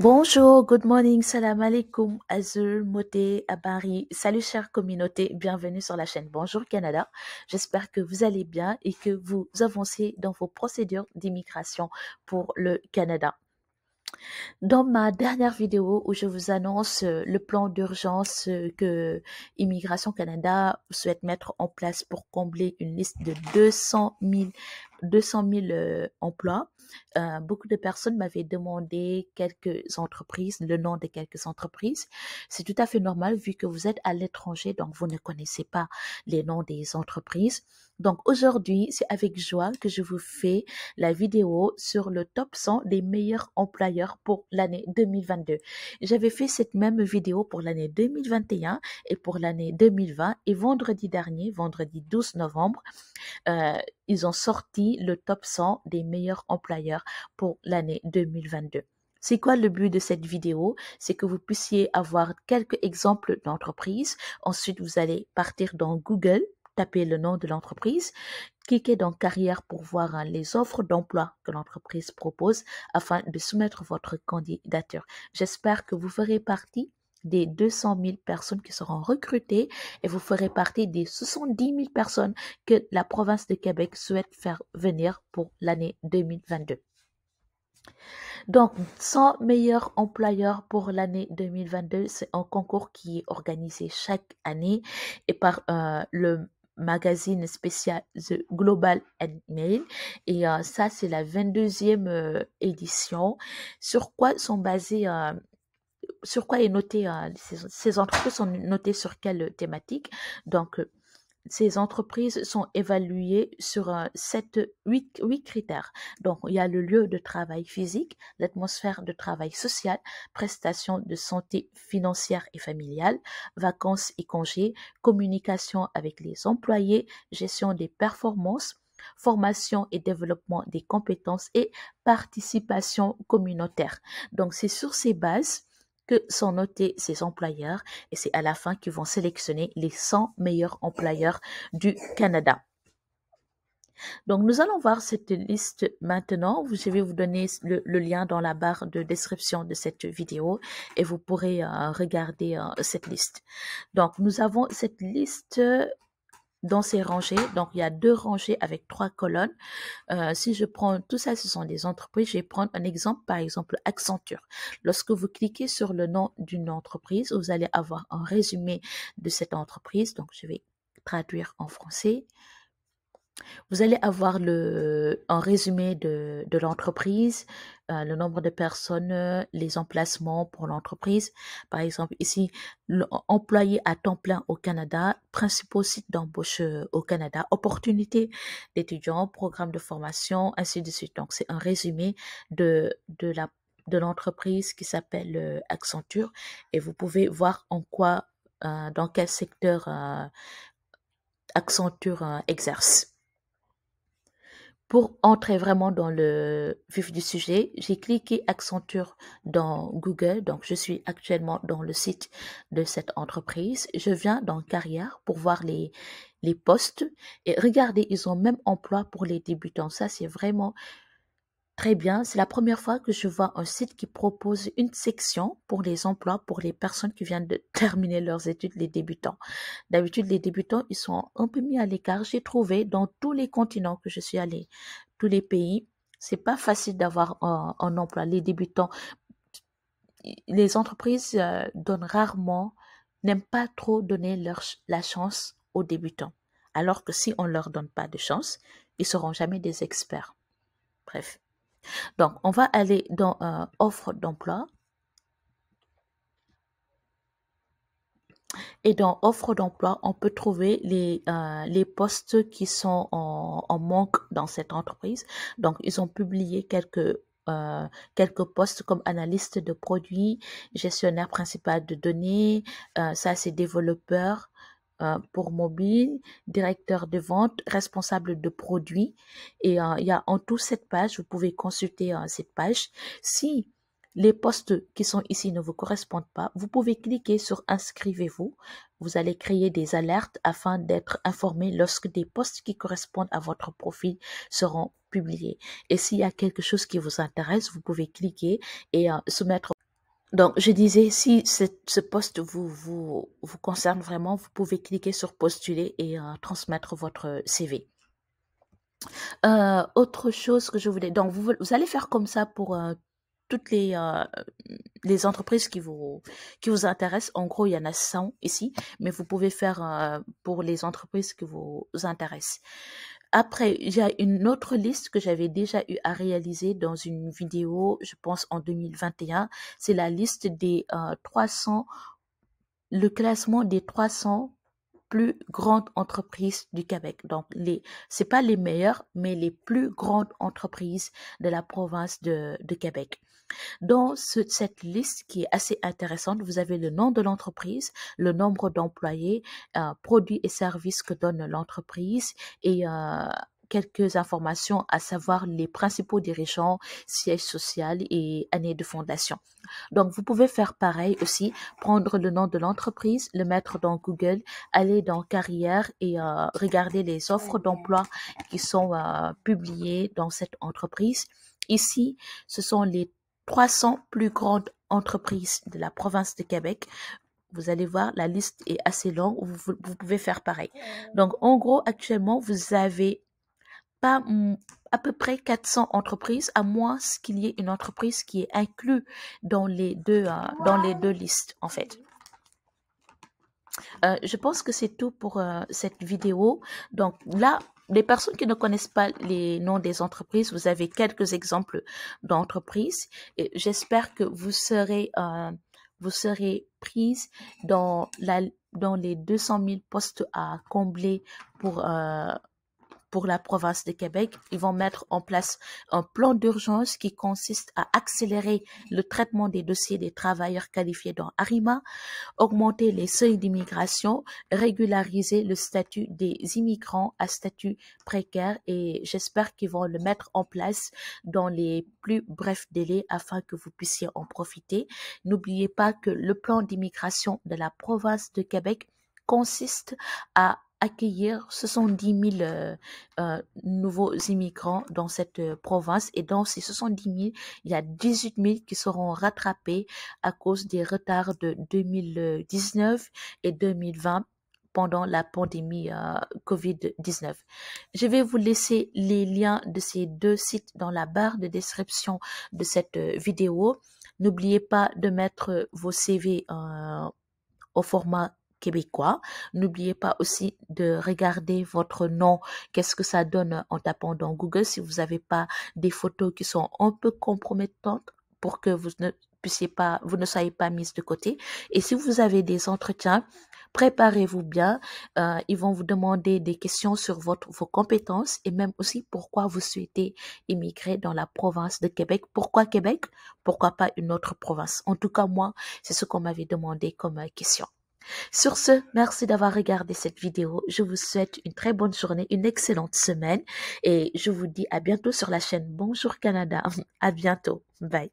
Bonjour, good morning, salam alaikum, azul, moté, abari. Salut chère communauté, bienvenue sur la chaîne Bonjour Canada. J'espère que vous allez bien et que vous avancez dans vos procédures d'immigration pour le Canada. Dans ma dernière vidéo où je vous annonce euh, le plan d'urgence euh, que Immigration Canada souhaite mettre en place pour combler une liste de 200 000 200 000 euh, emplois. Euh, beaucoup de personnes m'avaient demandé quelques entreprises, le nom de quelques entreprises. C'est tout à fait normal vu que vous êtes à l'étranger, donc vous ne connaissez pas les noms des entreprises. Donc aujourd'hui, c'est avec joie que je vous fais la vidéo sur le top 100 des meilleurs employeurs pour l'année 2022. J'avais fait cette même vidéo pour l'année 2021 et pour l'année 2020 et vendredi dernier, vendredi 12 novembre, euh, ils ont sorti le top 100 des meilleurs employeurs pour l'année 2022. C'est quoi le but de cette vidéo C'est que vous puissiez avoir quelques exemples d'entreprises. Ensuite, vous allez partir dans Google tapez le nom de l'entreprise, cliquez dans Carrière pour voir hein, les offres d'emploi que l'entreprise propose afin de soumettre votre candidature. J'espère que vous ferez partie des 200 000 personnes qui seront recrutées et vous ferez partie des 70 000 personnes que la province de Québec souhaite faire venir pour l'année 2022. Donc, 100 meilleurs employeurs pour l'année 2022, c'est un concours qui est organisé chaque année et par euh, le magazine spécial The Global and Mail. Et euh, ça, c'est la 22e euh, édition. Sur quoi sont basées, euh, sur quoi est noté, ces, ces, entreprises sont notées sur quelle thématique Donc, ces entreprises sont évaluées sur 7, euh, 8, critères. Donc, il y a le lieu de travail physique, l'atmosphère de travail social, prestations de santé financière et familiale, vacances et congés, communication avec les employés, gestion des performances, formation et développement des compétences et participation communautaire. Donc, c'est sur ces bases sont notés ces employeurs et c'est à la fin qu'ils vont sélectionner les 100 meilleurs employeurs du Canada. Donc, nous allons voir cette liste maintenant. Je vais vous donner le, lien dans la barre de description de cette vidéo et vous pourrez euh, regarder euh, cette liste. Donc, nous avons cette liste dans ces rangées. Donc, il y a deux rangées avec trois colonnes. Euh, si je prends tout ça, ce sont des entreprises. Je vais prendre un exemple, par exemple Accenture. Lorsque vous cliquez sur le nom d'une entreprise, vous allez avoir un résumé de cette entreprise. Donc, je vais traduire en français. Vous allez avoir un résumé de, l'entreprise, euh, le nombre de personnes, euh, les emplacements pour l'entreprise. Par exemple, ici, employés à temps plein au Canada, principaux sites d'embauche euh, au Canada, opportunités d'étudiants, programmes de formation, ainsi de suite. Donc, c'est un résumé de, l'entreprise qui s'appelle Accenture et vous pouvez voir en quoi, dans quel secteur Accenture exerce. Pour entrer vraiment dans le vif du sujet, j'ai cliqué Accenture dans Google. Donc, je suis actuellement dans le site de cette entreprise. Je viens dans Carrière pour voir les, les postes. Et regardez, ils ont même emploi pour les débutants. Ça, c'est vraiment Très bien, c'est la première fois que je vois un site qui propose une section pour les emplois pour les personnes qui viennent de terminer leurs études, les débutants. D'habitude, les débutants, ils sont un peu mis à l'écart. J'ai trouvé dans tous les continents que je suis allée, tous les pays, c'est pas facile d'avoir un, emploi. Les débutants, les entreprises euh, donnent rarement, n'aiment pas trop donner la chance aux débutants. Alors que si on leur donne pas de chance, ils seront jamais des experts. Bref. Donc, on va aller dans euh, offre d'emploi. Et dans offre d'emploi, on peut trouver les, euh, les postes qui sont en, manque dans cette entreprise. Donc, ils ont publié quelques, euh, quelques postes comme analyste de produits, gestionnaire principal de données, ça c'est développeur, euh, pour mobile, directeur de vente, responsable de produits. Et euh, il y a en tout cette page, vous pouvez consulter euh, cette page. Si les postes qui sont ici ne vous correspondent pas, vous pouvez cliquer sur Inscrivez-vous. Vous allez créer des alertes afin d'être informé lorsque des postes qui correspondent à votre profil seront publiés. Et s'il y a quelque chose qui vous intéresse, vous pouvez cliquer et soumettre donc, je disais, si ce poste vous, vous, concerne vraiment, vous pouvez cliquer sur postuler et euh, transmettre votre CV. Euh, autre chose que je voulais, donc vous, allez faire comme ça pour euh, toutes les, les entreprises qui vous, qui vous intéressent. En gros, il y en a 100 ici, mais vous pouvez faire pour les entreprises qui vous intéressent. Après, j'ai une autre liste que j'avais déjà eu à réaliser dans une vidéo, je pense en 2021. C'est la liste des 300, euh, le classement des 300 plus grandes entreprises du Québec. Donc, les, c'est pas les meilleures, mais les plus grandes entreprises de la province de Québec. Dans cette liste qui est assez intéressante, vous avez le nom de l'entreprise, le nombre d'employés, euh, produits et services que donne l'entreprise et euh, quelques informations, à savoir les principaux dirigeants, siège social et année de fondation. Donc, vous pouvez faire pareil aussi, prendre le nom de l'entreprise, le mettre dans Google, aller dans Carrière et euh, regarder les offres d'emploi qui sont publiées dans cette entreprise. Ici, ce sont les 300 plus grandes entreprises de la province de Québec. Vous allez voir, la liste est assez longue. Vous, pouvez faire pareil. Donc, en gros, actuellement, vous avez pas à peu près 400 entreprises, à moins qu'il y ait une entreprise qui est inclue dans les deux, euh, dans les deux listes, en fait. Euh, je pense que c'est tout pour euh, cette vidéo. Donc là, les personnes qui ne connaissent pas les noms des entreprises, vous avez quelques exemples d'entreprises. Et j'espère que vous serez, euh, vous serez prise dans, la, dans les 200 000 postes à combler pour, euh, pour la province de Québec. Ils vont mettre en place un plan d'urgence qui consiste à accélérer le traitement des dossiers des travailleurs qualifiés dans Arima, augmenter les seuils d'immigration, régulariser le statut des immigrants à statut précaire et j'espère qu'ils vont le mettre en place dans les plus brefs délais afin que vous puissiez en profiter. N'oubliez pas que le plan d'immigration de la province de Québec consiste à accueillir 70 000 euh, euh, nouveaux immigrants dans cette euh, province et dans ces 70 000, il y a 18 000 qui seront rattrapés à cause des retards de 2019 et 2020 pendant la pandémie COVID-19. Je vais vous laisser les liens de ces deux sites dans la barre de description de cette vidéo. N'oubliez pas de mettre vos CV au format québécois. N'oubliez pas aussi de regarder votre nom, qu'est-ce que ça donne en tapant dans Google si vous n'avez pas des photos qui sont un peu compromettantes pour que vous ne puissiez pas, vous ne soyez pas mis de côté. Et si vous avez des entretiens, préparez-vous bien. Euh, ils vont vous demander des questions sur votre, vos compétences et même aussi pourquoi vous souhaitez immigrer dans la province de Québec. Pourquoi Québec Pourquoi pas une autre province En tout cas, moi, c'est ce qu'on m'avait demandé comme euh, question. Sur ce, merci d'avoir regardé cette vidéo. Je vous souhaite une très bonne journée, une excellente semaine et je vous dis à bientôt sur la chaîne Bonjour Canada. À bientôt. Bye.